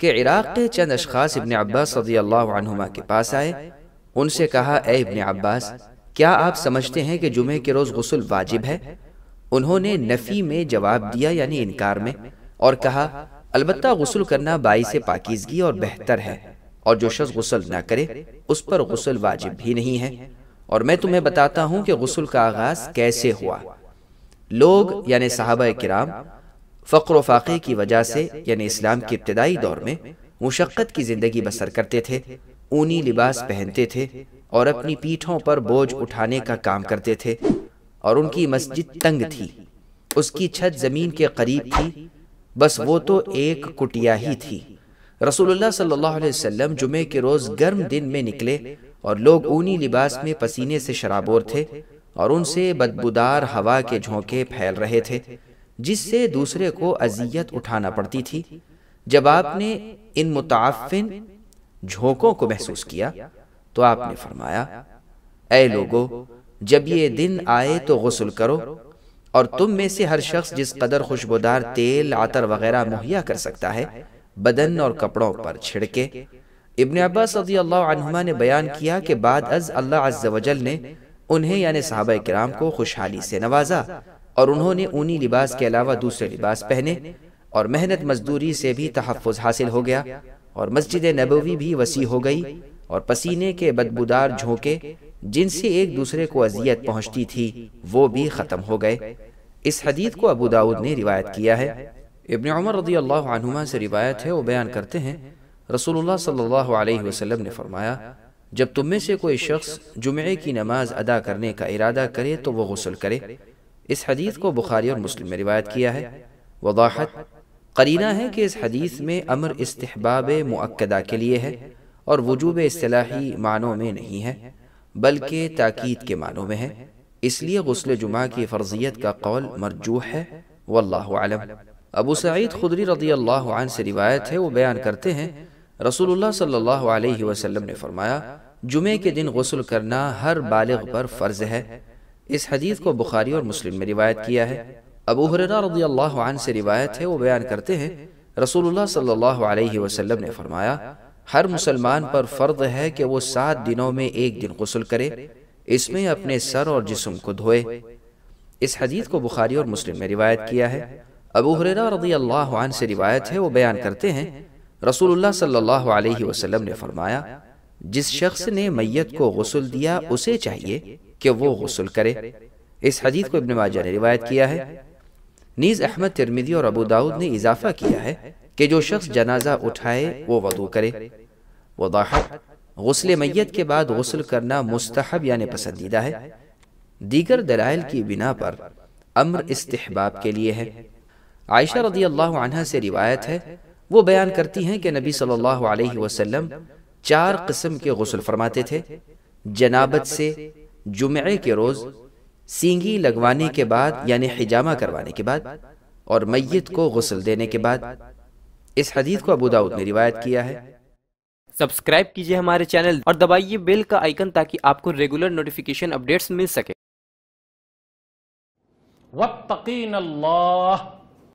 कि इराक़ के चंद अशखास इबन अब्बास रदील्ला के पास आए उनसे कहा ए इबन अब्बास क्या आप समझते हैं कि जुमे के रोज़ गसल वाजिब है उन्होंने नफ़ी में जवाब दिया यानी इनकार में और कहा अलबत् गसल करना बाईस पाकिजगी और बेहतर है और जो शख्स गसल ना करे उस पर गसल वाजिब भी नहीं है और मैं तुम्हें बताता हूँ कि गसल का आगाज़ कैसे हुआ लोग यानी साहबा कराम फ़क्र फ़ाक़े की वजह से यानी इस्लाम के इब्तदाई दौर में मुशक्क़त की ज़िंदगी बसर करते थे ऊनी लिबास पहनते थे और अपनी पीठों पर बोझ उठाने का काम करते थे और उनकी मस्जिद तंग थी उसकी छत ज़मीन के करीब थी बस वो तो एक कुटिया ही थी रसूलुल्लाह सल्लल्लाहु अलैहि वसल्लम जुमे के रोज़ गर्म दिन में निकले और लोग ऊनी लिबास में पसीने से शराबोर थे और उनसे बदबूदार हवा के झोंके फैल रहे थे जिससे दूसरे को अजियत उठाना पड़ती थी जब आपने इन मुताफिन झोंकों को महसूस किया तो आपने फरमाया ए लोगो जब ये दिन आए तो गसल करो और तुम में से हर शख्स जिस कदर खुशबोदार तेल आतर वगैरह मुहैया कर सकता है बदन और कपड़ों पर छिड़के इबन अब्बास अल्लाह ने बयान किया कि बाद अज अल्लाह अज्जवजल ने उन्हें यानी साहब कराम को खुशहाली से नवाजा और उन्होंने ऊनी लिबास के अलावा दूसरे लिबास पहने और मेहनत मजदूरी से भी तहफ़ हासिल हो गया और मस्जिद नबवी भी वसी हो गई और पसीने के बदबूदार झोंके जिनसे एक दूसरे को अजियत पहुंचती थी वो भी ख़त्म हो गए इस हदीत को अबू दाऊद ने रिवायत किया है इबन उमर रदी अल्लाह से रिवायत है वो बयान करते हैं रसूलुल्लाह सल्लल्लाहु अलैहि वसल्लम ने फरमाया जब तुम में से कोई शख्स जुमे की नमाज अदा करने का इरादा करे तो वो गसल करे इस हदीस को बुखारी और मुस्लिम में रिवायत किया है वजाहत करीना है कि इस हदीस में अमर इस्तहबाब मुक्दा के लिए है और वजूब असलाही मानों में नहीं है बल्कि ताकीद के मानों में है इसलिए गसल जुमा की फ़र्जियत का कौल मरजूह है वल्लम अबू सईद खुदरी रदी अल्लाह से रिवायत है वो बयान करते हैं रसूलुल्लाह सल्लल्लाहु अलैहि वसल्लम ने फरमाया जुमे के दिन गसल करना हर बालग पर फ़र्ज़ है इस हदीस को बुखारी और मुस्लिम में रिवायत किया है अबू हुररा रजी अल्लाह से रिवायत है वो बयान करते हैं रसूलुल्लाह सल्लल्लाहु अलैहि वसल्लम ने फरमाया हर मुसलमान पर फ़र्द है कि वो सात दिनों में एक दिन गसल करे इसमें अपने सर और जिसम को धोए इस हदीस को बुखारी और मुस्लिम में रिवायत किया है अबू हुररा रजी अल्लाह से रिवायत है वो बयान करते हैं रसूलुल्लाह सल्लल्लाहु अलैहि वसल्लम ने फरमाया जिस शख्स ने मैयत को गसल दिया उसे चाहिए कि वो गसल करे इस हदीत को इबन माजा ने रिवायत किया है नीज़ अहमद तिरमिदी और अबू दाऊद ने इजाफा किया है कि जो शख्स जनाजा उठाए वो वदू करे वदाहत गसल मैत के बाद गसल करना मुस्तहब यानी पसंदीदा है दीगर दलाइल की बिना पर अम्र इस्तहबाब के लिए है आयशा रदी अल्लाह से रिवायत है वो बयान करती हैं कि नबी सल्लल्लाहु अलैहि वसल्लम चार किस्म के गसल फरमाते थे जनाबत से जुमे के रोज़ सींगी लगवाने के बाद यानी हिजामा करवाने के बाद और मैत को गसल देने के बाद इस हदीत को अबू दाऊद ने रिवायत किया है सब्सक्राइब कीजिए हमारे चैनल और दबाइए बेल का आइकन ताकि आपको रेगुलर नोटिफिकेशन अपडेट्स मिल सके वत्तकीन